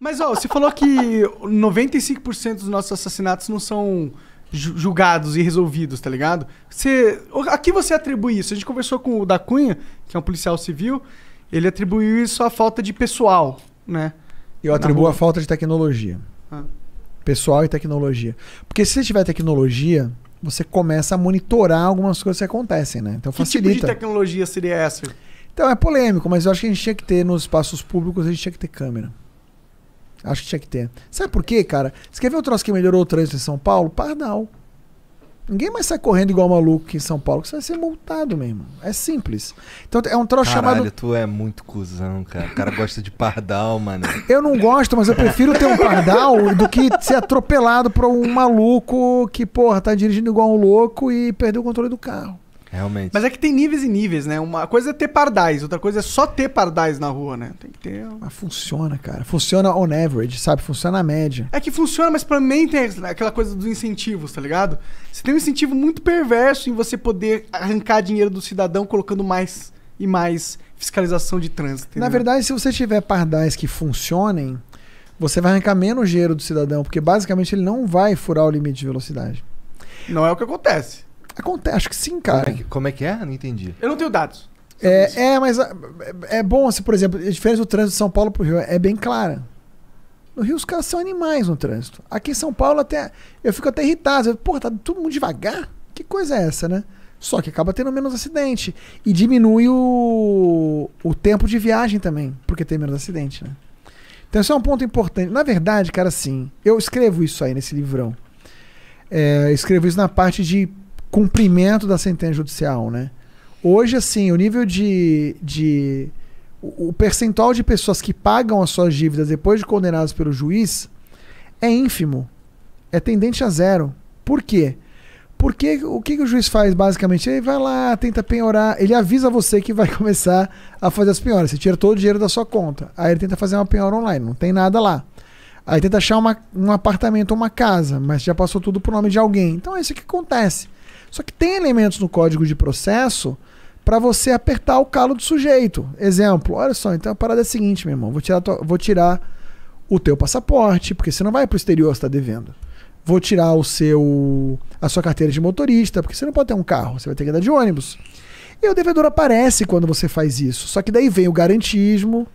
Mas, ó, você falou que 95% dos nossos assassinatos não são julgados e resolvidos, tá ligado? Você, a que você atribui isso? A gente conversou com o da Cunha, que é um policial civil, ele atribuiu isso à falta de pessoal, né? Eu atribuo a falta de tecnologia. Ah. Pessoal e tecnologia. Porque se você tiver tecnologia, você começa a monitorar algumas coisas que acontecem, né? Então facilita. Que tipo de tecnologia seria essa? Então é polêmico, mas eu acho que a gente tinha que ter nos espaços públicos, a gente tinha que ter câmera. Acho que tinha que ter. Sabe por quê, cara? Você quer ver o troço que melhorou o trânsito em São Paulo? Pardal. Ninguém mais sai correndo igual maluco aqui em São Paulo, que você vai ser multado mesmo. É simples. Então é um troço Caralho, chamado. tu é muito cuzão, cara. O cara gosta de pardal, mano. Eu não gosto, mas eu prefiro ter um pardal do que ser atropelado por um maluco que, porra, tá dirigindo igual um louco e perdeu o controle do carro. Realmente. Mas é que tem níveis e níveis, né? Uma coisa é ter pardais, outra coisa é só ter pardais na rua, né? Tem que ter. Mas funciona, cara. Funciona on average, sabe? Funciona na média. É que funciona, mas mim tem né, aquela coisa dos incentivos, tá ligado? Você tem um incentivo muito perverso em você poder arrancar dinheiro do cidadão colocando mais e mais fiscalização de trânsito. Entendeu? Na verdade, se você tiver pardais que funcionem, você vai arrancar menos dinheiro do cidadão, porque basicamente ele não vai furar o limite de velocidade. Não é o que acontece. Acontece, acho que sim, cara. Como é que, como é, que é? Não entendi. Eu não tenho dados. É, é, mas é, é, é bom, assim, por exemplo, a diferença do trânsito de São Paulo pro Rio é bem clara. No Rio os caras são animais no trânsito. Aqui em São Paulo até eu fico até irritado. Porra, tá todo mundo devagar? Que coisa é essa, né? Só que acaba tendo menos acidente. E diminui o, o tempo de viagem também, porque tem menos acidente, né? Então isso é um ponto importante. Na verdade, cara, sim, eu escrevo isso aí nesse livrão. É, escrevo isso na parte de cumprimento da sentença judicial, né? Hoje, assim, o nível de, de. O percentual de pessoas que pagam as suas dívidas depois de condenadas pelo juiz é ínfimo. É tendente a zero. Por quê? Porque o que, que o juiz faz basicamente? Ele vai lá, tenta penhorar, ele avisa você que vai começar a fazer as penhoras. Você tira todo o dinheiro da sua conta. Aí ele tenta fazer uma penhora online, não tem nada lá. Aí tenta achar uma, um apartamento ou uma casa, mas já passou tudo pro nome de alguém. Então é isso que acontece. Só que tem elementos no código de processo para você apertar o calo do sujeito. Exemplo, olha só, então a parada é a seguinte, meu irmão, vou tirar, tua, vou tirar o teu passaporte, porque você não vai para o exterior, está devendo. Vou tirar o seu a sua carteira de motorista, porque você não pode ter um carro, você vai ter que andar de ônibus. E o devedor aparece quando você faz isso. Só que daí vem o garantismo,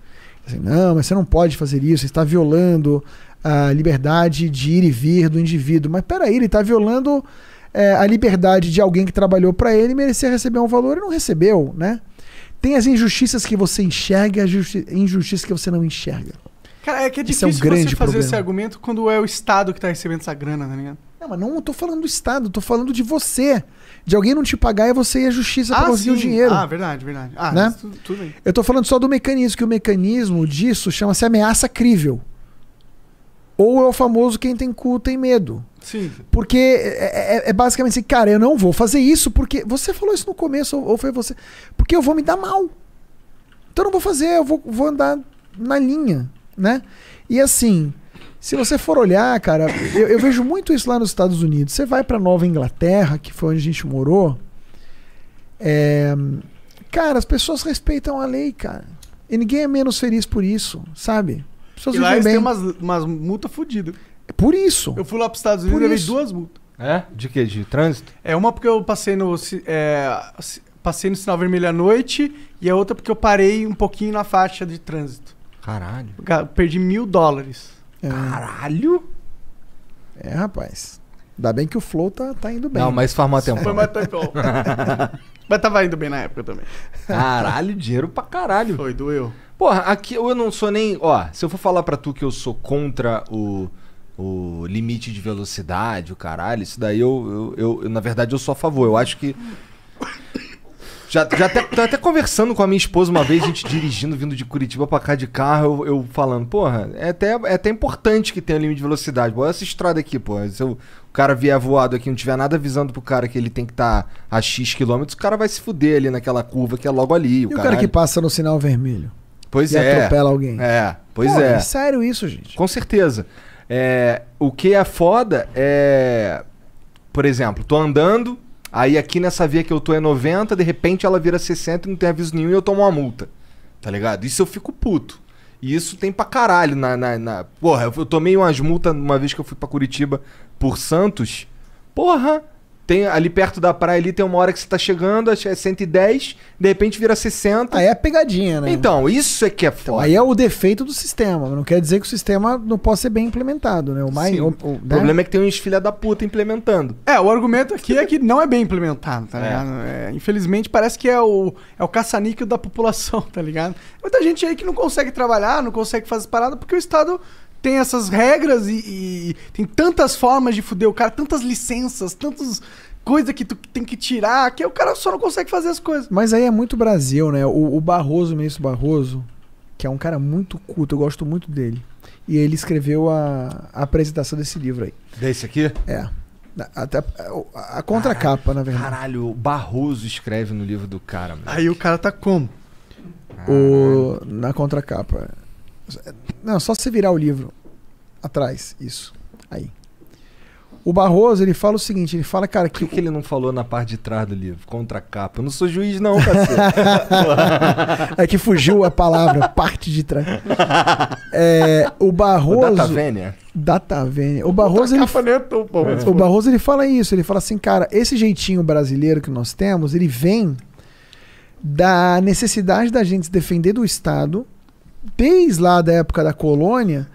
assim, não, mas você não pode fazer isso, você está violando a liberdade de ir e vir do indivíduo. Mas peraí, ele está violando é, a liberdade de alguém que trabalhou para ele merecer receber um valor e não recebeu, né? Tem as injustiças que você enxerga e as injustiças que você não enxerga. Cara, é que é difícil é um grande você fazer problema. esse argumento quando é o Estado que tá recebendo essa grana, tá ligado? Não, mas não tô falando do Estado, tô falando de você. De alguém não te pagar e você e a justiça ah, pra conseguir sim. o dinheiro. Ah, verdade, verdade. Ah, né? tudo, tudo bem. Eu tô falando só do mecanismo, que o mecanismo disso chama-se ameaça crível. Ou é o famoso quem tem cu tem medo. Sim. Porque é, é, é, é, basicamente assim, cara, eu não vou fazer isso porque. Você falou isso no começo, ou, ou foi você. Porque eu vou me dar mal. Então eu não vou fazer, eu vou, vou andar na linha, né? E assim, se você for olhar, cara, eu, eu vejo muito isso lá nos Estados Unidos. Você vai pra Nova Inglaterra, que foi onde a gente morou. É, cara, as pessoas respeitam a lei, cara. E ninguém é menos feliz por isso, sabe? pessoas e lá eles bem. têm umas, umas multas fodidas. É por isso. Eu fui lá pros Estados Unidos e levei duas multas. É? De quê? De trânsito? É, uma porque eu passei no, é, passei no sinal vermelho à noite e a outra porque eu parei um pouquinho na faixa de trânsito. Caralho. Perdi mil dólares. É. Caralho? É, rapaz. Ainda bem que o Flow tá, tá indo bem. Não, mas farmacêutico. Foi mais mas tava indo bem na época também. Caralho, dinheiro pra caralho. Foi, doeu. Porra, aqui eu não sou nem. Ó, se eu for falar pra tu que eu sou contra o, o limite de velocidade, o caralho, isso daí eu, eu, eu, eu Na verdade, eu sou a favor. Eu acho que já, já até, até conversando com a minha esposa uma vez, a gente dirigindo, vindo de Curitiba pra cá de carro, eu, eu falando, porra, é até, é até importante que tenha limite de velocidade. olha essa estrada aqui, porra. Se eu, o cara vier voado aqui, não tiver nada avisando pro cara que ele tem que estar tá a X quilômetros, o cara vai se fuder ali naquela curva que é logo ali. O, e o cara que passa no sinal vermelho. Pois e é. atropela alguém. É, pois Pô, é. é. Sério isso, gente. Com certeza. É, o que é foda é. Por exemplo, tô andando, Aí aqui nessa via que eu tô é 90, de repente ela vira 60 e não tem aviso nenhum e eu tomo uma multa. Tá ligado? Isso eu fico puto. E isso tem pra caralho na. na, na... Porra, eu tomei umas multas uma vez que eu fui pra Curitiba por Santos. Porra! Tem, ali perto da praia ali tem uma hora que você tá chegando, é 110, de repente vira 60. Aí é pegadinha, né? Então, isso é que é foda. Então, aí é o defeito do sistema, não quer dizer que o sistema não possa ser bem implementado, né? O, mais, o, o, o né? problema é que tem uns filha da puta implementando. É, o argumento aqui é que não é bem implementado, tá é. ligado? É. É, infelizmente parece que é o, é o caça-níquel da população, tá ligado? Muita gente aí que não consegue trabalhar, não consegue fazer parada porque o Estado tem essas regras e, e tem tantas formas de fuder o cara, tantas licenças, tantas coisas que tu tem que tirar, que o cara só não consegue fazer as coisas. Mas aí é muito Brasil, né? O, o Barroso, o ministro Barroso, que é um cara muito culto, eu gosto muito dele. E ele escreveu a, a apresentação desse livro aí. Desse aqui? É. Até a, a contracapa, na verdade. Caralho, o Barroso escreve no livro do cara. mano. Aí o cara tá como? O, na contracapa. Não, só você virar o livro atrás, isso. Aí. O Barroso, ele fala o seguinte, ele fala, cara... Que... Por que, ele não falou na parte de trás do livro? Contra a capa. Eu não sou juiz não, é que fugiu a palavra, parte de trás. É, o Barroso... O Data Datavênia. O Barroso, ele... né? Tô, é. O Barroso, ele fala isso. Ele fala assim, cara, esse jeitinho brasileiro que nós temos, ele vem da necessidade da gente se defender do Estado desde lá da época da colônia,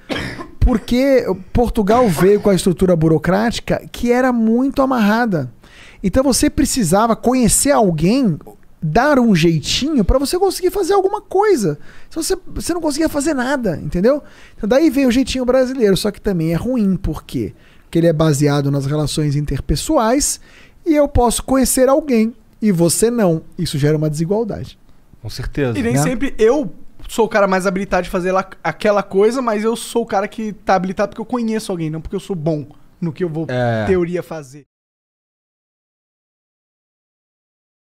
porque Portugal veio com a estrutura burocrática que era muito amarrada. Então você precisava conhecer alguém, dar um jeitinho para você conseguir fazer alguma coisa. Se você, você não conseguia fazer nada, entendeu? Então daí veio o jeitinho brasileiro, só que também é ruim, por quê? Porque ele é baseado nas relações interpessoais e eu posso conhecer alguém e você não. Isso gera uma desigualdade. Com certeza. E nem né? sempre eu sou o cara mais habilitado de fazer lá, aquela coisa, mas eu sou o cara que tá habilitado porque eu conheço alguém, não porque eu sou bom no que eu vou, é. teoria, fazer.